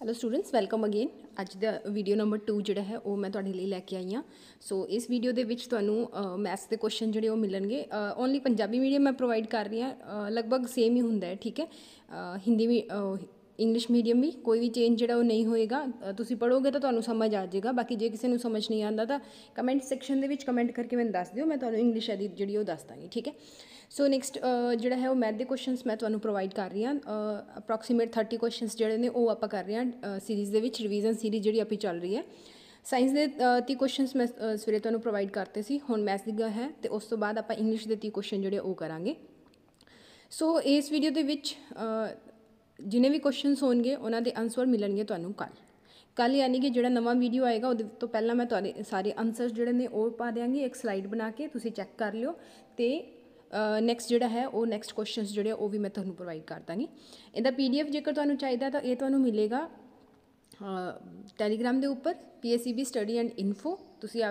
hello students welcome again ਅੱਜ ਦਾ video number 2 ਜਿਹੜਾ ਹੈ ਉਹ ਮੈਂ ਤੁਹਾਡੇ ਲਈ ਲੈ ਕੇ ਆਈ ਹਾਂ ਸੋ ਇਸ ਵੀਡੀਓ ਦੇ ਵਿੱਚ ਤੁਹਾਨੂੰ ਮੈਥਸ ਦੇ ਕੁਐਸਚਨ ਜਿਹੜੇ ਉਹ ਮਿਲਣਗੇ ਓਨਲੀ ਪੰਜਾਬੀ ਮੀਡੀਅਮ ਮੈਂ ਪ੍ਰੋਵਾਈਡ ਕਰ ਰਹੀ ਹਾਂ ਲਗਭਗ ਸੇਮ ਹੀ ਹੁੰਦਾ ਹੈ ਠੀਕ ਹੈ ਹਿੰਦੀ ਵੀ ਇੰਗਲਿਸ਼ ਮੀਡੀਅਮ ਵੀ ਕੋਈ ਵੀ ਚੇਂਜ ਜਿਹੜਾ ਉਹ ਨਹੀਂ ਹੋਏਗਾ ਤੁਸੀਂ ਪੜੋਗੇ ਤਾਂ ਤੁਹਾਨੂੰ ਸਮਝ ਆ ਜਾਏਗਾ ਬਾਕੀ ਜੇ ਕਿਸੇ ਨੂੰ ਸਮਝ ਨਹੀਂ ਆਉਂਦਾ ਤਾਂ ਕਮੈਂਟ ਸੈਕਸ਼ਨ ਦੇ ਵਿੱਚ ਕਮੈਂਟ ਕਰਕੇ ਮੈਨੂੰ ਦੱਸ ਦਿਓ ਮੈਂ ਤੁਹਾਨੂੰ ਇੰਗਲਿਸ਼ ਦੀ ਜਿਹੜੀ ਉਹ ਦੱਸ ਦਾਂਗੀ ਠੀਕ ਹੈ ਸੋ ਨੈਕਸਟ ਜਿਹੜਾ ਹੈ ਉਹ ਮੈਥ ਦੇ ਕੁਐਸਚਨਸ ਮੈਂ ਤੁਹਾਨੂੰ ਪ੍ਰੋਵਾਈਡ ਕਰ ਰਹੀ ਹਾਂ ਅਪਰੋਕਸੀਮੇਟ 30 ਕੁਐਸਚਨਸ ਜਿਹੜੇ ਨੇ ਉਹ ਆਪਾਂ ਕਰ ਰਹੇ ਹਾਂ ਸੀਰੀਜ਼ ਦੇ ਵਿੱਚ ਰਿਵੀਜ਼ਨ ਸੀਰੀਜ਼ ਜਿਹੜੀ ਆਪੀ ਚੱਲ ਰਹੀ ਹੈ ਸਾਇੰਸ ਦੇ 30 ਕੁਐਸਚਨਸ ਮੈਂ ਸਵੇਰੇ ਤੁਹਾਨੂੰ ਪ੍ਰੋਵਾਈਡ ਕਰਤੇ ਸੀ ਹੁਣ ਮੈਥ ਦੀ ਗਾ ਹੈ ਤੇ ਉਸ ਤੋਂ ਬਾਅਦ ਆਪਾਂ ਇੰਗਲਿਸ਼ ਦੇ 30 ਕੁਐਸਚਨ ਜਿਹੜੇ ਉਹ ਕਰਾਂਗੇ ਸੋ ਇਸ ਵੀਡੀਓ ਦੇ ਵਿੱਚ ਜਿਨੇ ਵੀ ਕੁਐਸਚਨਸ ਹੋਣਗੇ ਉਹਨਾਂ ਦੇ ਆਨਸਰ ਮਿਲਣਗੇ ਤੁਹਾਨੂੰ ਕੱਲ ਕੱਲ ਯਾਨੀ ਕਿ ਜਿਹੜਾ ਨਵਾਂ ਵੀਡੀਓ ਆਏਗਾ ਉਹਦੇ ਤੋਂ ਪਹਿਲਾਂ ਮੈਂ ਤੁਹਾਡੇ ਸਾਰੇ ਆਨਸਰਸ ਜਿਹੜੇ ਨੇ ਉਹ ਪਾ ਦੇਵਾਂਗੀ ਇੱਕ ਸਲਾਈਡ ਬਣਾ ਕੇ ਤੁਸੀਂ ਚੈੱਕ ਕਰ ਲਿਓ ਤੇ ਨੈਕਸਟ ਜਿਹੜਾ ਹੈ ਉਹ ਨੈਕਸਟ ਕੁਐਸਚਨਸ ਜਿਹੜੇ ਉਹ ਵੀ ਮੈਂ ਤੁਹਾਨੂੰ ਪ੍ਰੋਵਾਈਡ ਕਰ ਦਾਂਗੀ ਇਹਦਾ ਪੀਡੀਐਫ ਜੇਕਰ ਤੁਹਾਨੂੰ ਚਾਹੀਦਾ ਤਾਂ ਇਹ ਤੁਹਾਨੂੰ ਮਿਲੇਗਾ ਟੈਲੀਗ੍ਰਾਮ ਦੇ ਉੱਪਰ ਪੀਐਸਸੀਬੀ ਸਟੱਡੀ ਐਂਡ ਇਨਫੋ ਤੁਸੀਂ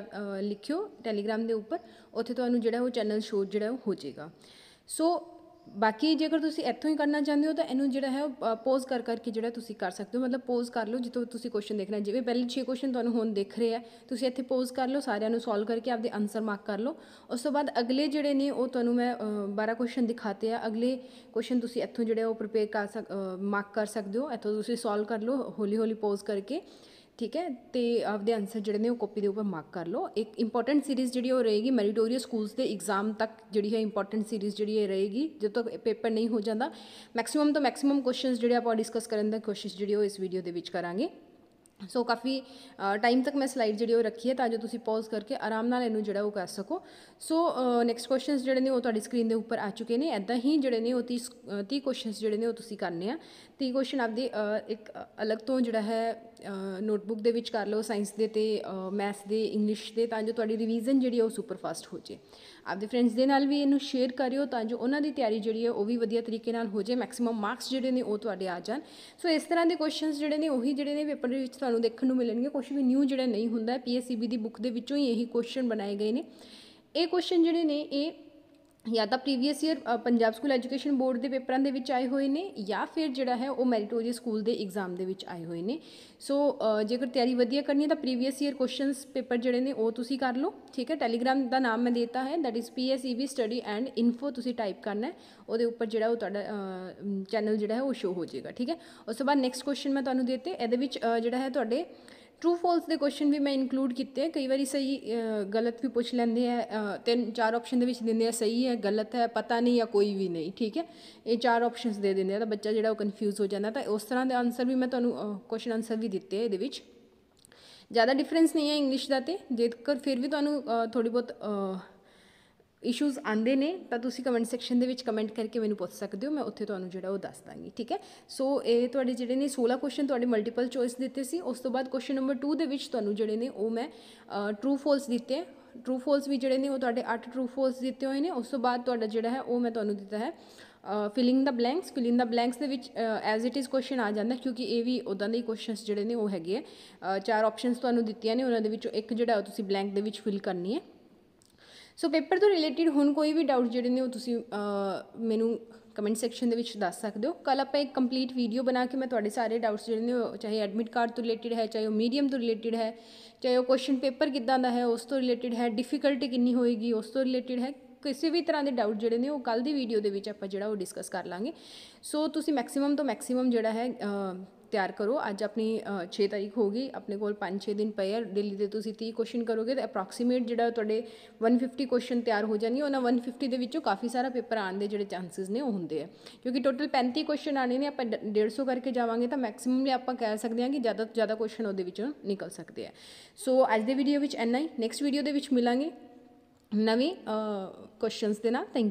ਲਿਖਿਓ ਟੈਲੀਗ੍ਰਾਮ ਦੇ ਉੱਪਰ ਉੱਥੇ ਤੁਹਾਨੂੰ ਜਿਹੜਾ ਉਹ ਚੈਨਲ ਸ਼ੋਅ ਜਿਹੜਾ ਉਹ ਹੋ ਜਾਏਗਾ ਸੋ ਬਾਕੀ ਜੇਕਰ ਤੁਸੀਂ ਇੱਥੋਂ ਹੀ ਕਰਨਾ ਚਾਹੁੰਦੇ ਹੋ ਤਾਂ ਇਹਨੂੰ ਜਿਹੜਾ ਹੈ ਪੋਜ਼ ਕਰ ਕਰਕੇ ਜਿਹੜਾ ਤੁਸੀਂ ਕਰ ਸਕਦੇ ਹੋ ਮਤਲਬ ਪੋਜ਼ ਕਰ ਲਓ ਜਿੱਥੋਂ ਤੁਸੀਂ ਕੁਐਸਚਨ ਦੇਖਣਾ ਜਿਵੇਂ ਪਹਿਲੇ 6 ਕੁਐਸਚਨ ਤੁਹਾਨੂੰ ਹੁਣ ਦਿਖ ਰਹੇ ਆ ਤੁਸੀਂ ਇੱਥੇ ਪੋਜ਼ ਕਰ ਲਓ ਸਾਰਿਆਂ ਨੂੰ ਸੋਲਵ ਕਰਕੇ ਆਪਦੇ ਆਨਸਰ ਮਾਰਕ ਕਰ ਲਓ ਉਸ ਤੋਂ ਬਾਅਦ ਅਗਲੇ ਜਿਹੜੇ ਨੇ ਉਹ ਤੁਹਾਨੂੰ ਮੈਂ 12 ਕੁਐਸਚਨ ਦਿਖਾਤੇ ਆ ਅਗਲੇ ਕੁਐਸਚਨ ਤੁਸੀਂ ਇੱਥੋਂ ਜਿਹੜੇ ਉਹ ਪ੍ਰਿਪੇਅਰ ਕਰ ਮਾਰਕ ਕਰ ਸਕਦੇ ਹੋ ਇੱਥੋਂ ਤੁਸੀਂ ਸੋਲਵ ਕਰ ਲਓ ਹੌਲੀ ਹੌਲੀ ਪੋਜ਼ ਕਰਕੇ ਠੀਕ ਹੈ ਤੇ ਆਪਦੇ ਆਨਸਰ ਜਿਹੜੇ ਨੇ ਉਹ ਕਾਪੀ ਦੇ ਉੱਪਰ ਮਾਰਕ ਕਰ ਲਓ ਇੱਕ ਇੰਪੋਰਟੈਂਟ ਸੀਰੀਜ਼ ਜਿਹੜੀ ਉਹ ਰਹੇਗੀ ਮੈਰੀਟੋਰੀਅਸ ਸਕੂਲਸ ਦੇ ਐਗਜ਼ਾਮ ਤੱਕ ਜਿਹੜੀ ਹੈ ਇੰਪੋਰਟੈਂਟ ਸੀਰੀਜ਼ ਜਿਹੜੀ ਹੈ ਰਹੇਗੀ ਜਦ ਤੱਕ ਪੇਪਰ ਨਹੀਂ ਹੋ ਜਾਂਦਾ ਮੈਕਸਿਮਮ ਤੋਂ ਮੈਕਸਿਮਮ ਕੁਐਸਚਨਸ ਜਿਹੜੇ ਆਪਾਂ ਡਿਸਕਸ ਕਰਨ ਦਾ ਕੋਸ਼ਿਸ਼ ਜਿਹੜੀ ਉਹ ਇਸ ਵੀਡੀਓ ਦੇ ਵਿੱਚ ਕਰਾਂਗੇ ਸੋ ਕਾਫੀ ਟਾਈਮ ਤੱਕ ਮੈਂ ਸਲਾਈਡ ਜਿਹੜੀ ਉਹ ਰੱਖੀ ਹੈ ਤਾਂ ਜੋ ਤੁਸੀਂ ਪੌਜ਼ ਕਰਕੇ ਆਰਾਮ ਨਾਲ ਇਹਨੂੰ ਜਿਹੜਾ ਉਹ ਕਰ ਸਕੋ ਸੋ ਨੈਕਸਟ ਕੁਐਸਚਨਸ ਜਿਹੜੇ ਨੇ ਉਹ ਤੁਹਾਡੀ ਸਕਰੀਨ ਦੇ ਉੱਪਰ ਆ ਚੁੱਕੇ ਨੇ ਐਦਾਂ ਹੀ ਜਿਹੜੇ ਨੇ ਉਹ 30 30 ਕੁਐਸਚਨਸ ਜਿਹੜੇ ਨੇ ਉਹ ਤੁਸੀਂ ਕਰਨੇ ਆ 30 ਕੁਐਸਚਨ ਆਪਦੇ ਇੱਕ ਅਲੱਗ ਤੋਂ ਜਿਹੜਾ ਹੈ ਨੋਟਬੁੱਕ ਦੇ ਵਿੱਚ ਕਰ ਲਓ ਸਾਇੰਸ ਦੇ ਤੇ ਮੈਥ ਦੇ ਇੰਗਲਿਸ਼ ਦੇ ਤਾਂ ਜੋ ਤੁਹਾਡੀ ਰਿਵੀਜ਼ਨ ਜਿਹੜੀ ਉਹ ਸੁਪਰ ਫਾਸਟ ਹੋ ਜੇ ਆਪਦੇ ਫਰੈਂਡਸ ਦੇ ਨਾਲ ਵੀ ਇਹਨੂੰ ਸ਼ੇਅਰ ਕਰਿਓ ਤਾਂ ਜੋ ਉਹਨਾਂ ਦੀ ਤਿਆਰੀ ਜਿਹੜੀ ਹੈ ਉਹ ਵੀ ਵਧੀਆ ਤਰੀਕੇ ਨਾਲ ਹੋ ਜੇ ਮੈਕਸਿਮਮ ਮਾਰਕਸ ਜਿਹੜੇ ਨੇ ਉਹ ਤੁਹਾਡੇ ਆ ਜਾਣ ਸੋ ਇਸ ਤਰ੍ਹਾਂ ਦੇ ਕੁਐਸਚਨਸ ਜਿਹੜੇ ਨੇ ਉਹੀ ਜਿਹੜੇ ਨੇ ਪੇਪਰ ਦੇ ਵਿੱਚ ਤੁਹਾਨੂੰ ਦੇਖਣ ਨੂੰ ਮਿਲਣਗੇ ਕੁਝ ਵੀ ਨਿਊ ਜਿਹੜਾ ਨਹੀਂ ਹੁੰਦਾ ਪੀਐਸਸੀਬੀ ਦੀ ਬੁੱਕ ਦੇ ਵਿੱਚੋਂ ਹੀ ਇਹੀ ਕੁਐਸਚਨ ਬਣਾਏ ਗਏ ਨੇ ਇਹ ਕੁਐਸਚਨ ਜਿਹੜੇ ਨੇ ਇਹ ਜਾਂ ਤਾਂ previous year Punjab school education board ਦੇ ਪੇਪਰਾਂ ਦੇ ਵਿੱਚ ਆਏ ਹੋਏ ਨੇ ਜਾਂ ਫਿਰ ਜਿਹੜਾ ਹੈ ਉਹ ਮੈਰੀਟੋਰੀਅਸ ਸਕੂਲ ਦੇ ਐਗਜ਼ਾਮ ਦੇ ਵਿੱਚ ਆਏ ਹੋਏ ਨੇ ਸੋ ਜੇਕਰ ਤਿਆਰੀ ਵਧੀਆ ਕਰਨੀ ਹੈ ਤਾਂ ਪ੍ਰੀਵੀਅਸ ਈਅਰ ਕੁਐਸਚਨਸ ਪੇਪਰ ਜਿਹੜੇ ਨੇ ਉਹ ਤੁਸੀਂ ਕਰ ਲਓ ਠੀਕ ਹੈ ਟੈਲੀਗ੍ਰਾਮ ਦਾ ਨਾਮ ਮੈਂ ਦਿੱਤਾ ਹੈ that is PSEV study and info ਤੁਸੀਂ ਟਾਈਪ ਕਰਨਾ ਹੈ ਉਹਦੇ ਉੱਪਰ ਜਿਹੜਾ ਉਹ ਤੁਹਾਡਾ ਚੈਨਲ ਜਿਹੜਾ ਹੈ ਉਹ ਸ਼ੋ ਹੋ ਜਾਏਗਾ ਠੀਕ ਹੈ ਉਸ ਤੋਂ ਬਾਅਦ ਨੈਕਸਟ ਕੁਐਸਚਨ ਮੈਂ ਤੁਹਾਨੂੰ ਦਿੱਤੇ ਇਹਦੇ ਵਿੱਚ ਜਿਹੜਾ ਹੈ ਤੁਹਾਡੇ ਟਰੂ ਫਾਲਸ ਦੇ ਕੁਐਸਚਨ ਵੀ ਮੈਂ ਇਨਕਲੂਡ ਕੀਤੇ ਹੈ ਕਈ ਵਾਰੀ ਸਹੀ ਗਲਤ ਵੀ ਪੁੱਛ ਲੈਂਦੇ ਆ ਤਿੰਨ ਚਾਰ ਆਪਸ਼ਨ ਦੇ ਵਿੱਚ ਦਿੰਦੇ ਆ ਸਹੀ ਹੈ ਗਲਤ ਹੈ ਪਤਾ ਨਹੀਂ ਜਾਂ ਕੋਈ ਵੀ ਨਹੀਂ ਠੀਕ ਹੈ ਇਹ ਚਾਰ ਆਪਸ਼ਨਸ ਦੇ ਦਿੰਦੇ ਆ ਤਾਂ ਬੱਚਾ ਜਿਹੜਾ ਉਹ ਕਨਫਿਊਜ਼ ਹੋ ਜਾਂਦਾ ਤਾਂ ਉਸ ਤਰ੍ਹਾਂ ਦੇ ਆਨਸਰ ਵੀ ਮੈਂ ਤੁਹਾਨੂੰ ਕੁਐਸਚਨ ਆਨਸਰ ਵੀ ਦਿੱਤੇ ਇਹਦੇ ਵਿੱਚ ਜ਼ਿਆਦਾ ਡਿਫਰੈਂਸ ਨਹੀਂ ਹੈ ਇੰਗਲਿਸ਼ ਦਾ ਤੇ ਜੇਕਰ ਫਿਰ ਵੀ ਤੁਹਾਨੂੰ ਥੋੜੀ ਬਹੁਤ ਇਸ਼ੂਜ਼ ਆਂਦੇ ਨੇ ਤਾਂ ਤੁਸੀਂ ਕਮੈਂਟ ਸੈਕਸ਼ਨ ਦੇ ਵਿੱਚ ਕਮੈਂਟ ਕਰਕੇ ਮੈਨੂੰ ਪੁੱਛ ਸਕਦੇ ਹੋ ਮੈਂ ਉੱਥੇ ਤੁਹਾਨੂੰ ਜਿਹੜਾ ਉਹ ਦੱਸ ਦਾਂਗੀ ਠੀਕ ਹੈ ਸੋ ਇਹ ਤੁਹਾਡੇ ਜਿਹੜੇ ਨੇ 16 ਕੁਐਸਚਨ ਤੁਹਾਡੇ ਮਲਟੀਪਲ ਚੋਇਸ ਦਿੱਤੇ ਸੀ ਉਸ ਤੋਂ ਬਾਅਦ ਕੁਐਸਚਨ ਨੰਬਰ 2 ਦੇ ਵਿੱਚ ਤੁਹਾਨੂੰ ਜਿਹੜੇ ਨੇ ਉਹ ਮੈਂ ਟਰੂ ਫਾਲਸ ਦਿੱਤੇ ਟਰੂ ਫਾਲਸ ਵੀ ਜਿਹੜੇ ਨੇ ਉਹ ਤੁਹਾਡੇ 8 ਟਰੂ ਫਾਲਸ ਦਿੱਤੇ ਹੋਏ ਨੇ ਉਸ ਤੋਂ ਬਾਅਦ ਤੁਹਾਡਾ ਜਿਹੜਾ ਹੈ ਉਹ ਮੈਂ ਤੁਹਾਨੂੰ ਦਿੱਤਾ ਹੈ ਫਿਲਿੰਗ ਦਾ ਬਲੈਂਕਸ ਫਿਲਿੰਗ ਦਾ ਬਲੈਂਕਸ ਦੇ ਵਿੱਚ ਐਜ਼ ਇਟ ਇਜ਼ ਕੁਐਸਚਨ ਆ ਜਾਂਦਾ ਕਿਉਂਕਿ ਇਹ ਵੀ ਉਦਾਂ ਦੇ ਹੀ ਕੁਐਸਚਨਸ ਜਿਹੜੇ ਨੇ ਉਹ ਹੈਗੇ ਆ ਚਾਰ ਆਪਸ਼ਨਸ ਤੁਹਾਨੂੰ ਦਿੱਤੀਆਂ ਨੇ ਉਹਨਾਂ ਦੇ ਵਿੱਚੋਂ ਇੱਕ ਜਿਹੜਾ ਤੁਸੀਂ ਬਲੈਂਕ ਦੇ ਵਿੱਚ ਫਿਲ ਕਰਨੀ ਹੈ ਸੋ ਪੇਪਰ ਤੋਂ ਰਿਲੇਟਡ ਹੁਣ ਕੋਈ ਵੀ ਡਾਊਟ ਜਿਹੜੇ ਨੇ ਉਹ ਤੁਸੀਂ ਮੈਨੂੰ ਕਮੈਂਟ ਸੈਕਸ਼ਨ ਦੇ ਵਿੱਚ ਦੱਸ ਸਕਦੇ ਹੋ ਕੱਲ ਆਪਾਂ ਇੱਕ ਕੰਪਲੀਟ ਵੀਡੀਓ ਬਣਾ ਕੇ ਮੈਂ ਤੁਹਾਡੇ ਸਾਰੇ ਡਾਊਟਸ ਜਿਹੜੇ ਨੇ ਚਾਹੇ ਐਡਮਿਟ ਕਾਰਡ ਤੋਂ ਰਿਲੇਟਡ ਹੈ ਚਾਹੇ ਉਹ ਮੀਡੀਅਮ ਤੋਂ ਰਿਲੇਟਡ ਹੈ ਚਾਹੇ ਉਹ ਕੁਐਸਚਨ ਪੇਪਰ ਕਿੱਦਾਂ ਦਾ ਹੈ ਉਸ ਤੋਂ ਰਿਲੇਟਡ ਹੈ ਡਿਫਿਕਲਟੀ ਕਿੰਨੀ ਹੋਏਗੀ ਉਸ ਤੋਂ ਰਿਲੇਟਡ ਹੈ ਕਿਸੇ ਵੀ ਤਰ੍ਹਾਂ ਦੇ ਡਾਊਟ ਜਿਹੜੇ ਨੇ ਉਹ ਕੱਲ ਦੀ ਵੀਡੀਓ ਦੇ ਵਿੱਚ ਆਪਾਂ ਜਿਹੜਾ ਉਹ ਡਿਸਕਸ ਕਰ ਲਾਂਗੇ ਸੋ ਤੁਸੀਂ ਮੈਕਸਿਮਮ ਤੋਂ ਮੈਕਸਿਮਮ ਜਿਹੜਾ ਹੈ ਤਿਆਰ ਕਰੋ ਅੱਜ ਆਪਣੀ 6 ਤਾਰੀਖ ਹੋ ਗਈ ਆਪਣੇ ਕੋਲ 5-6 ਦਿਨ ਪਏ ਆ ਦਿੱਲੀ ਦੇ ਤੁਸੀਂ 30 ਕੁਐਸਚਨ ਕਰੋਗੇ ਤਾਂ ਅਪਰੋਕਸੀਮੇਟ ਜਿਹੜਾ ਤੁਹਾਡੇ 150 ਕੁਐਸਚਨ ਤਿਆਰ ਹੋ ਜਾਣਗੇ ਉਹਨਾਂ 150 ਦੇ ਵਿੱਚੋਂ ਕਾਫੀ ਸਾਰਾ ਪੇਪਰ ਆਣ ਦੇ ਜਿਹੜੇ ਚਾਂਸਸ ਨੇ ਉਹ ਹੁੰਦੇ ਆ ਕਿਉਂਕਿ ਟੋਟਲ 35 ਕੁਐਸਚਨ ਆਣੇ ਨੇ ਆਪਾਂ 150 ਕਰਕੇ ਜਾਵਾਂਗੇ ਤਾਂ ਮੈਕਸਿਮਮ ਆਪਾਂ ਕਹਿ ਸਕਦੇ ਹਾਂ ਕਿ ਜ਼ਿਆਦਾ ਤੋਂ ਜ਼ਿਆਦਾ ਕੁਐਸਚਨ ਉਹਦੇ ਵਿੱਚੋਂ ਨਿਕਲ ਸਕਦੇ ਆ ਸੋ ਅੱਜ ਦੇ ਵੀਡੀਓ ਵਿੱਚ ਇੰਨਾ ਹੀ ਨੈਕਸਟ ਵੀਡੀਓ ਦੇ ਵਿੱਚ ਮਿਲਾਂਗੇ ਨਵੇਂ ਕੁਐਸਚਨਸ ਦੇ ਨਾਲ ਥੈਂਕ